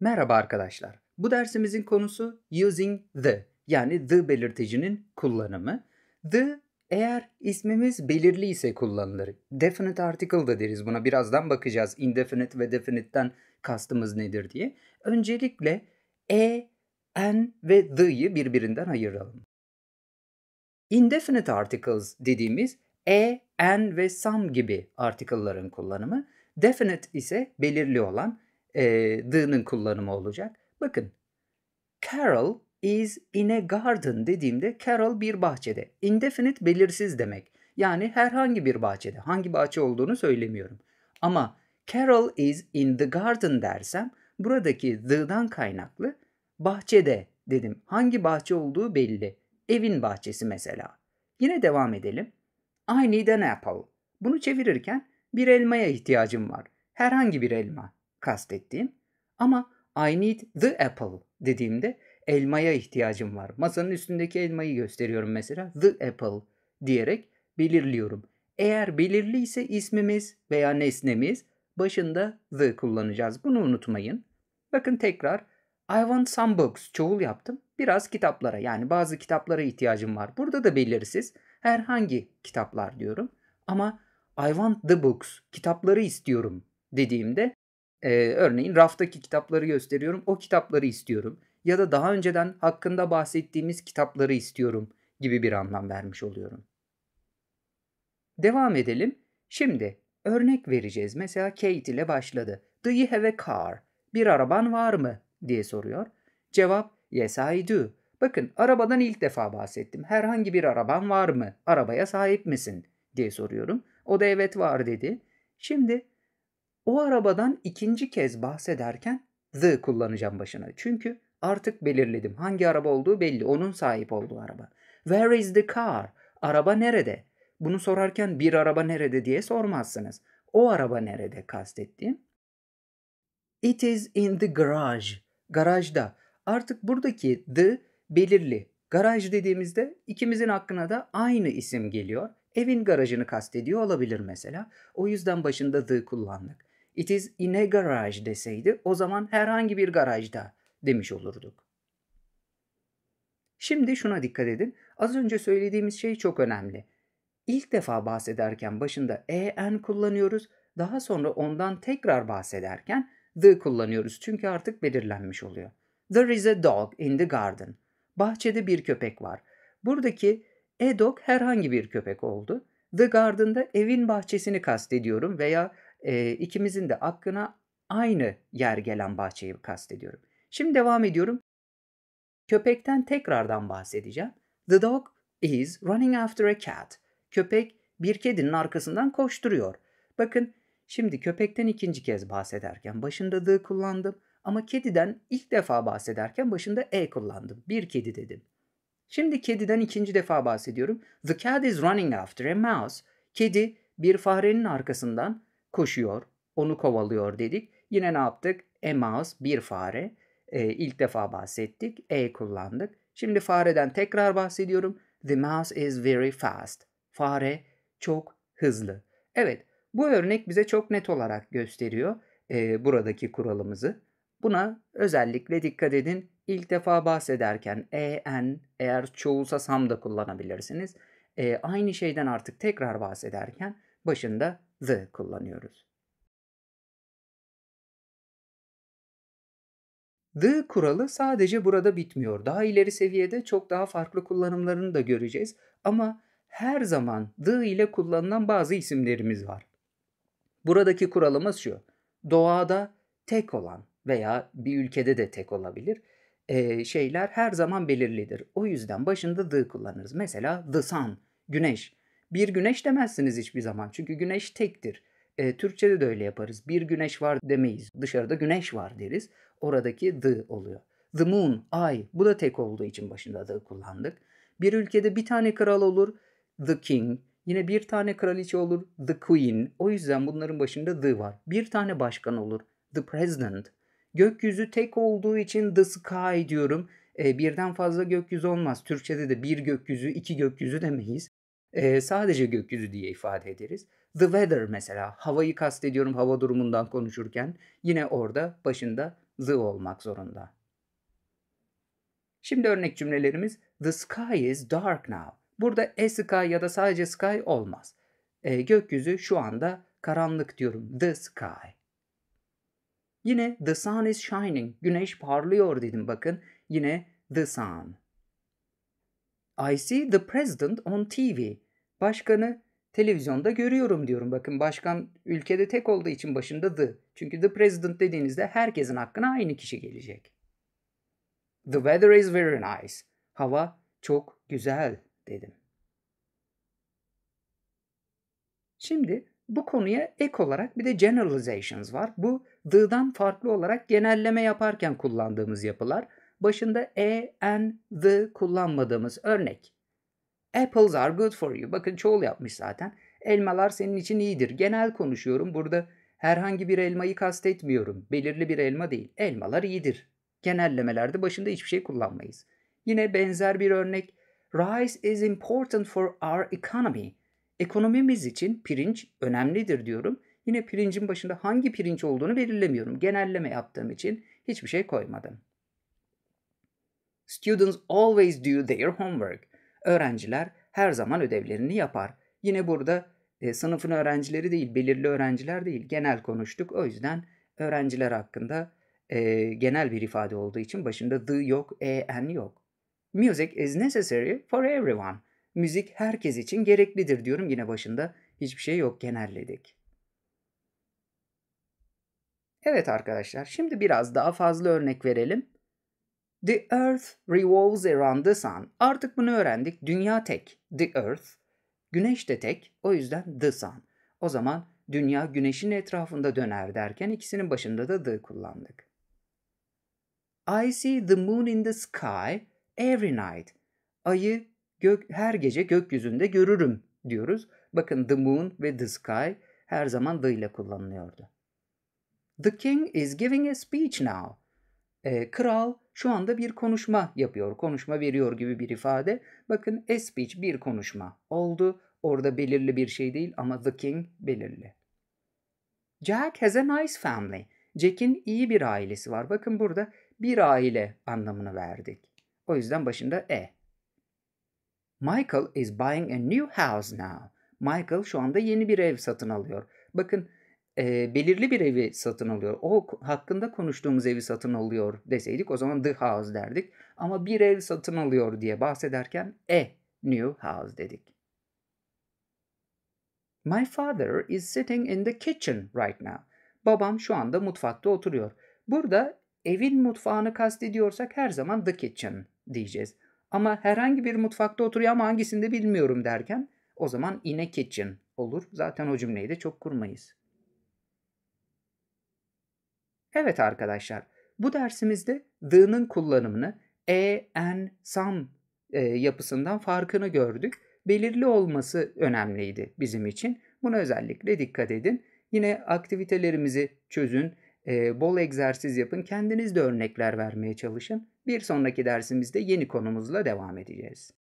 Merhaba arkadaşlar. Bu dersimizin konusu using the yani the belirticinin kullanımı. The eğer ismimiz belirli ise kullanılır. Definite article da deriz buna birazdan bakacağız. Indefinite ve definite'den kastımız nedir diye. Öncelikle e, an ve the'yi birbirinden ayıralım. Indefinite articles dediğimiz e, an ve some gibi article'ların kullanımı. Definite ise belirli olan e, the'nın kullanımı olacak. Bakın Carol is in a garden dediğimde Carol bir bahçede. Indefinite belirsiz demek. Yani herhangi bir bahçede. Hangi bahçe olduğunu söylemiyorum. Ama Carol is in the garden dersem buradaki the'dan kaynaklı bahçede dedim. Hangi bahçe olduğu belli. Evin bahçesi mesela. Yine devam edelim. I need an apple. Bunu çevirirken bir elmaya ihtiyacım var. Herhangi bir elma kastettiğim. Ama I need the apple dediğimde elmaya ihtiyacım var. Masanın üstündeki elmayı gösteriyorum mesela. The apple diyerek belirliyorum. Eğer belirli ise ismimiz veya nesnemiz başında the kullanacağız. Bunu unutmayın. Bakın tekrar I want some books çoğul yaptım. Biraz kitaplara yani bazı kitaplara ihtiyacım var. Burada da belirsiz. Herhangi kitaplar diyorum. Ama I want the books kitapları istiyorum dediğimde e, örneğin raftaki kitapları gösteriyorum. O kitapları istiyorum. Ya da daha önceden hakkında bahsettiğimiz kitapları istiyorum gibi bir anlam vermiş oluyorum. Devam edelim. Şimdi örnek vereceğiz. Mesela Kate ile başladı. Do you have a car? Bir araban var mı? diye soruyor. Cevap yes I do. Bakın arabadan ilk defa bahsettim. Herhangi bir araban var mı? Arabaya sahip misin? diye soruyorum. O da evet var dedi. Şimdi o arabadan ikinci kez bahsederken the kullanacağım başına. Çünkü artık belirledim. Hangi araba olduğu belli. Onun sahip olduğu araba. Where is the car? Araba nerede? Bunu sorarken bir araba nerede diye sormazsınız. O araba nerede kastettiğim? It is in the garage. Garajda. Artık buradaki the belirli. Garaj dediğimizde ikimizin hakkına da aynı isim geliyor. Evin garajını kastediyor olabilir mesela. O yüzden başında the kullandık. It is in a garage deseydi o zaman herhangi bir garajda demiş olurduk. Şimdi şuna dikkat edin. Az önce söylediğimiz şey çok önemli. İlk defa bahsederken başında e, en kullanıyoruz. Daha sonra ondan tekrar bahsederken the kullanıyoruz. Çünkü artık belirlenmiş oluyor. There is a dog in the garden. Bahçede bir köpek var. Buradaki a e dog herhangi bir köpek oldu. The garden'da evin bahçesini kastediyorum veya e, ikimizin de aklına aynı yer gelen bahçeyi kastediyorum. Şimdi devam ediyorum. Köpekten tekrardan bahsedeceğim. The dog is running after a cat. Köpek bir kedinin arkasından koşturuyor. Bakın şimdi köpekten ikinci kez bahsederken başında the kullandım ama kediden ilk defa bahsederken başında e kullandım. Bir kedi dedim. Şimdi kediden ikinci defa bahsediyorum. The cat is running after a mouse. Kedi bir farenin arkasından koşuyor, onu kovalıyor dedik. Yine ne yaptık? E mouse bir fare. E, ilk defa bahsettik. E kullandık. Şimdi fareden tekrar bahsediyorum. The mouse is very fast. Fare çok hızlı. Evet bu örnek bize çok net olarak gösteriyor e, buradaki kuralımızı. Buna özellikle dikkat edin. İlk defa bahsederken e, en eğer çoğulsa sam da kullanabilirsiniz. E, aynı şeyden artık tekrar bahsederken başında the kullanıyoruz. The kuralı sadece burada bitmiyor. Daha ileri seviyede çok daha farklı kullanımlarını da göreceğiz. Ama her zaman the ile kullanılan bazı isimlerimiz var. Buradaki kuralımız şu. Doğada tek olan veya bir ülkede de tek olabilir şeyler her zaman belirlidir. O yüzden başında the kullanırız. Mesela the sun, güneş. Bir güneş demezsiniz hiçbir zaman. Çünkü güneş tektir. E, Türkçe'de de öyle yaparız. Bir güneş var demeyiz. Dışarıda güneş var deriz. Oradaki the oluyor. The moon, ay. Bu da tek olduğu için başında the kullandık. Bir ülkede bir tane kral olur. The king. Yine bir tane kraliçe olur. The queen. O yüzden bunların başında the var. Bir tane başkan olur. The president. Gökyüzü tek olduğu için the sky diyorum. E, birden fazla gökyüzü olmaz. Türkçe'de de bir gökyüzü, iki gökyüzü demeyiz e, sadece gökyüzü diye ifade ederiz. The weather mesela havayı kastediyorum hava durumundan konuşurken yine orada başında the olmak zorunda. Şimdi örnek cümlelerimiz The sky is dark now. Burada a e sky ya da sadece sky olmaz. E, gökyüzü şu anda karanlık diyorum. The sky. Yine the sun is shining. Güneş parlıyor dedim bakın. Yine the sun. I see the president on TV. Başkanı televizyonda görüyorum diyorum. Bakın başkan ülkede tek olduğu için başında the. Çünkü the president dediğinizde herkesin hakkına aynı kişi gelecek. The weather is very nice. Hava çok güzel dedim. Şimdi bu konuya ek olarak bir de generalizations var. Bu the'dan farklı olarak genelleme yaparken kullandığımız yapılar. Başında e, en, the kullanmadığımız örnek. Apples are good for you. Bakın çoğul yapmış zaten. Elmalar senin için iyidir. Genel konuşuyorum. Burada herhangi bir elmayı kastetmiyorum. Belirli bir elma değil. Elmalar iyidir. Genellemelerde başında hiçbir şey kullanmayız. Yine benzer bir örnek. Rice is important for our economy. Ekonomimiz için pirinç önemlidir diyorum. Yine pirincin başında hangi pirinç olduğunu belirlemiyorum. Genelleme yaptığım için hiçbir şey koymadım. Students always do their homework öğrenciler her zaman ödevlerini yapar. Yine burada e, sınıfın öğrencileri değil, belirli öğrenciler değil, genel konuştuk. O yüzden öğrenciler hakkında e, genel bir ifade olduğu için başında the yok, e, n yok. Music is necessary for everyone. Müzik herkes için gereklidir diyorum yine başında. Hiçbir şey yok genelledik. Evet arkadaşlar şimdi biraz daha fazla örnek verelim. The Earth revolves around the sun. Artık bunu öğrendik. Dünya tek. The Earth. Güneş de tek. O yüzden the sun. O zaman dünya güneşin etrafında döner derken ikisinin başında da the kullandık. I see the moon in the sky every night. Ayı gök, her gece gökyüzünde görürüm diyoruz. Bakın the moon ve the sky her zaman the ile kullanılıyordu. The king is giving a speech now e, kral şu anda bir konuşma yapıyor, konuşma veriyor gibi bir ifade. Bakın a speech bir konuşma oldu. Orada belirli bir şey değil ama the king belirli. Jack has a nice family. Jack'in iyi bir ailesi var. Bakın burada bir aile anlamını verdik. O yüzden başında e. Michael is buying a new house now. Michael şu anda yeni bir ev satın alıyor. Bakın e, belirli bir evi satın alıyor. O hakkında konuştuğumuz evi satın alıyor deseydik o zaman the house derdik. Ama bir ev satın alıyor diye bahsederken e new house dedik. My father is sitting in the kitchen right now. Babam şu anda mutfakta oturuyor. Burada evin mutfağını kastediyorsak her zaman the kitchen diyeceğiz. Ama herhangi bir mutfakta oturuyor ama hangisinde bilmiyorum derken o zaman in a kitchen olur. Zaten o cümleyi de çok kurmayız. Evet arkadaşlar, bu dersimizde the'nın kullanımını e, en, sam e, yapısından farkını gördük. Belirli olması önemliydi bizim için. Buna özellikle dikkat edin. Yine aktivitelerimizi çözün, e, bol egzersiz yapın, kendiniz de örnekler vermeye çalışın. Bir sonraki dersimizde yeni konumuzla devam edeceğiz.